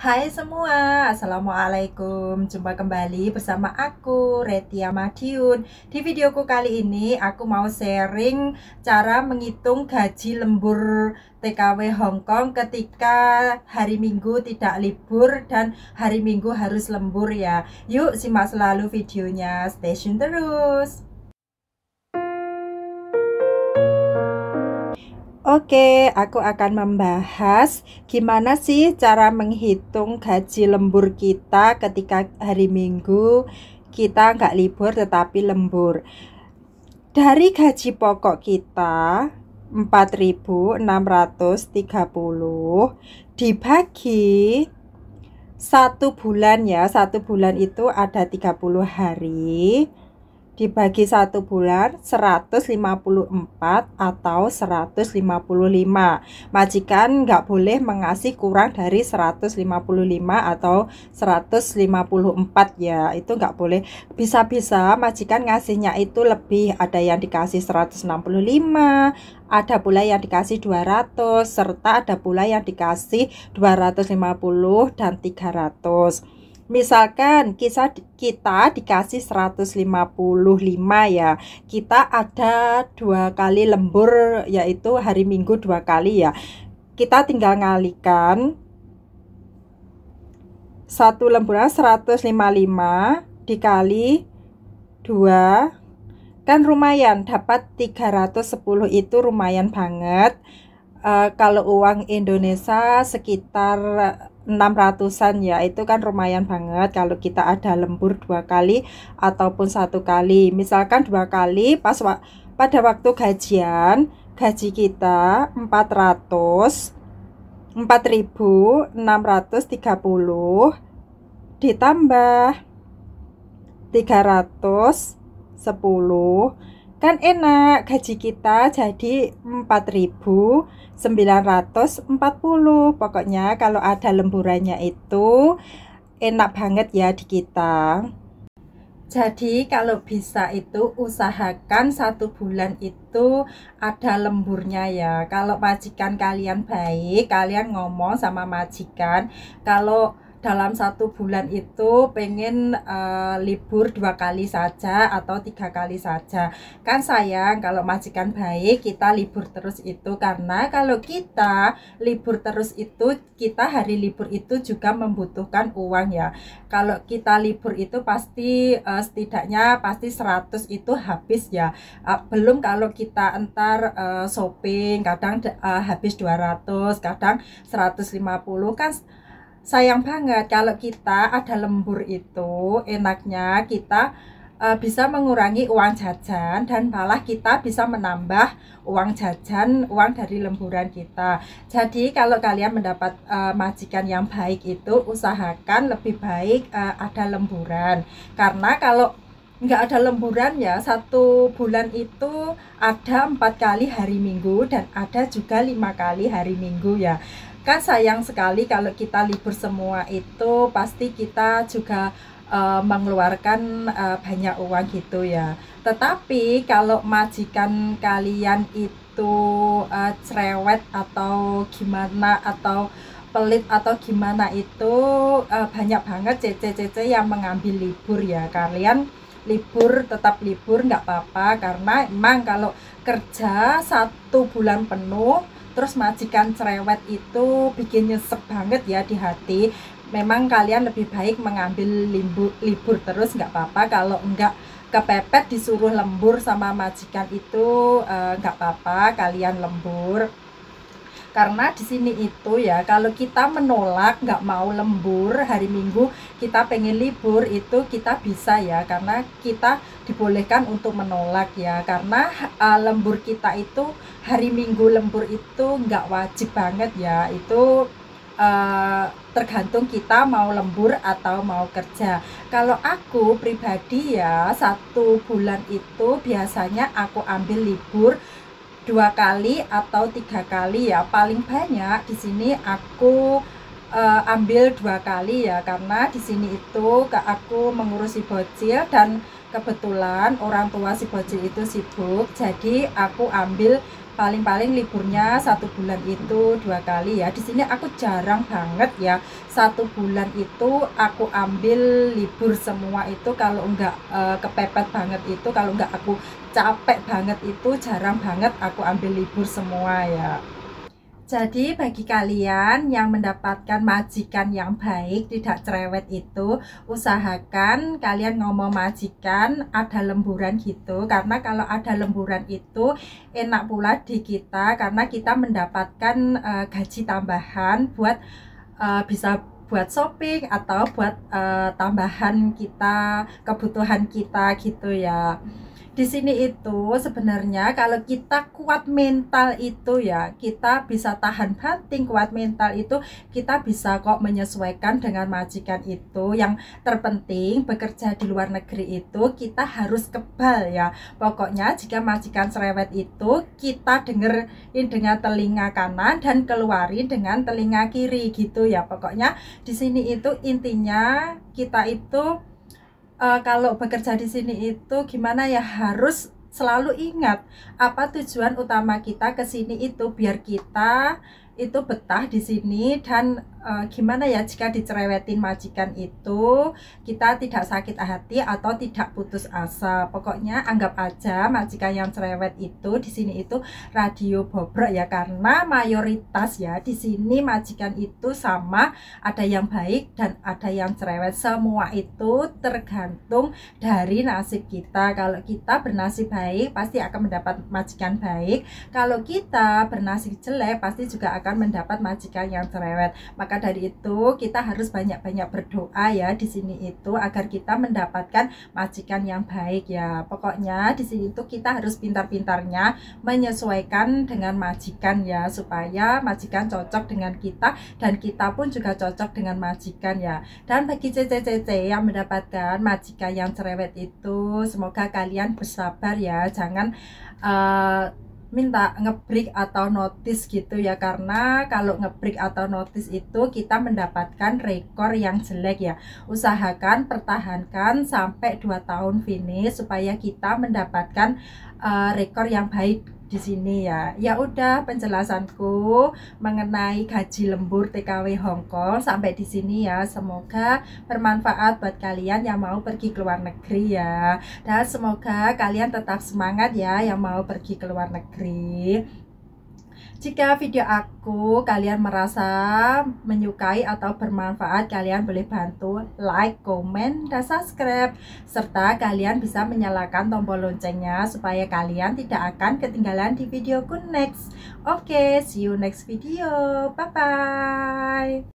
Hai semua, Assalamualaikum Jumpa kembali bersama aku, Retia Madiun Di videoku kali ini, aku mau sharing cara menghitung gaji lembur TKW Hongkong ketika hari Minggu tidak libur dan hari Minggu harus lembur ya Yuk simak selalu videonya, stay tune terus Oke, aku akan membahas gimana sih cara menghitung gaji lembur kita ketika hari Minggu kita nggak libur tetapi lembur. Dari gaji pokok kita 4.630 dibagi satu bulan ya, satu bulan itu ada 30 hari dibagi satu bulan 154 atau 155 majikan nggak boleh mengasih kurang dari 155 atau 154 ya itu nggak boleh bisa-bisa majikan ngasihnya itu lebih ada yang dikasih 165 ada pula yang dikasih 200 serta ada pula yang dikasih 250 dan 300 Misalkan kisah kita dikasih 155 ya. Kita ada dua kali lembur yaitu hari Minggu dua kali ya. Kita tinggal ngalikan satu lemburan 155 dikali dua, kan lumayan dapat 310 itu lumayan banget. Uh, kalau uang Indonesia sekitar 600-an ya itu kan lumayan banget kalau kita ada lembur dua kali ataupun satu kali misalkan dua kali pas wa pada waktu gajian gaji kita 400 4630 ditambah 310 Kan enak, gaji kita jadi 4.940. Pokoknya kalau ada lemburannya itu enak banget ya di kita. Jadi kalau bisa itu usahakan satu bulan itu ada lemburnya ya. Kalau majikan kalian baik, kalian ngomong sama majikan. Kalau dalam satu bulan itu pengen uh, libur dua kali saja atau tiga kali saja kan sayang kalau majikan baik kita libur terus itu karena kalau kita libur terus itu kita hari libur itu juga membutuhkan uang ya kalau kita libur itu pasti uh, setidaknya pasti 100 itu habis ya uh, belum kalau kita entar uh, shopping kadang uh, habis 200 kadang 150 kan sayang banget kalau kita ada lembur itu enaknya kita uh, bisa mengurangi uang jajan dan malah kita bisa menambah uang jajan uang dari lemburan kita. Jadi kalau kalian mendapat uh, majikan yang baik itu usahakan lebih baik uh, ada lemburan karena kalau nggak ada lemburan ya satu bulan itu ada empat kali hari minggu dan ada juga lima kali hari minggu ya kan sayang sekali kalau kita libur semua itu pasti kita juga uh, mengeluarkan uh, banyak uang gitu ya. Tetapi kalau majikan kalian itu uh, cerewet atau gimana atau pelit atau gimana itu uh, banyak banget cc-cc yang mengambil libur ya kalian libur tetap libur nggak apa-apa karena emang kalau kerja satu bulan penuh terus majikan cerewet itu bikin nyesep banget ya di hati memang kalian lebih baik mengambil limbu, libur terus nggak apa-apa kalau enggak kepepet disuruh lembur sama majikan itu nggak eh, nggak apa-apa kalian lembur karena di sini itu ya kalau kita menolak nggak mau lembur hari minggu kita pengen libur itu kita bisa ya karena kita dibolehkan untuk menolak ya karena uh, lembur kita itu hari Minggu lembur itu nggak wajib banget ya itu uh, tergantung kita mau lembur atau mau kerja kalau aku pribadi ya satu bulan itu biasanya aku ambil libur dua kali atau tiga kali ya paling banyak di sini aku uh, ambil dua kali ya karena di sini itu ke aku mengurusi bocil dan kebetulan orang tua si bocil itu sibuk jadi aku ambil paling-paling liburnya satu bulan itu dua kali ya di sini aku jarang banget ya satu bulan itu aku ambil libur semua itu kalau enggak e, eh, kepepet banget itu kalau enggak aku capek banget itu jarang banget aku ambil libur semua ya jadi bagi kalian yang mendapatkan majikan yang baik, tidak cerewet itu, usahakan kalian ngomong majikan ada lemburan gitu. Karena kalau ada lemburan itu enak pula di kita karena kita mendapatkan uh, gaji tambahan buat uh, bisa buat shopping atau buat uh, tambahan kita, kebutuhan kita gitu ya di sini itu sebenarnya kalau kita kuat mental itu ya kita bisa tahan banting kuat mental itu kita bisa kok menyesuaikan dengan majikan itu yang terpenting bekerja di luar negeri itu kita harus kebal ya pokoknya jika majikan cerewet itu kita dengerin dengan telinga kanan dan keluarin dengan telinga kiri gitu ya pokoknya di sini itu intinya kita itu uh, kalau bekerja di sini itu gimana ya harus selalu ingat apa tujuan utama kita ke sini itu biar kita itu betah di sini dan e, gimana ya jika dicerewetin majikan itu kita tidak sakit hati atau tidak putus asa pokoknya anggap aja majikan yang cerewet itu di sini itu radio bobrok ya karena mayoritas ya di sini majikan itu sama ada yang baik dan ada yang cerewet semua itu tergantung dari nasib kita kalau kita bernasib baik pasti akan mendapat majikan baik kalau kita bernasib jelek pasti juga akan akan mendapat majikan yang cerewet. Maka dari itu kita harus banyak-banyak berdoa ya di sini itu agar kita mendapatkan majikan yang baik ya. Pokoknya di sini itu kita harus pintar-pintarnya menyesuaikan dengan majikan ya supaya majikan cocok dengan kita dan kita pun juga cocok dengan majikan ya. Dan bagi CCCC yang mendapatkan majikan yang cerewet itu semoga kalian bersabar ya. Jangan uh, minta ngebreak atau notice gitu ya karena kalau ngebreak atau notice itu kita mendapatkan rekor yang jelek ya usahakan pertahankan sampai 2 tahun finish supaya kita mendapatkan uh, rekor yang baik di sini ya. Ya udah penjelasanku mengenai gaji lembur TKW Hongkong sampai di sini ya. Semoga bermanfaat buat kalian yang mau pergi ke luar negeri ya. Dan semoga kalian tetap semangat ya yang mau pergi ke luar negeri. Jika video aku kalian merasa menyukai atau bermanfaat, kalian boleh bantu like, komen, dan subscribe. Serta kalian bisa menyalakan tombol loncengnya supaya kalian tidak akan ketinggalan di videoku next. Oke, okay, see you next video. Bye-bye.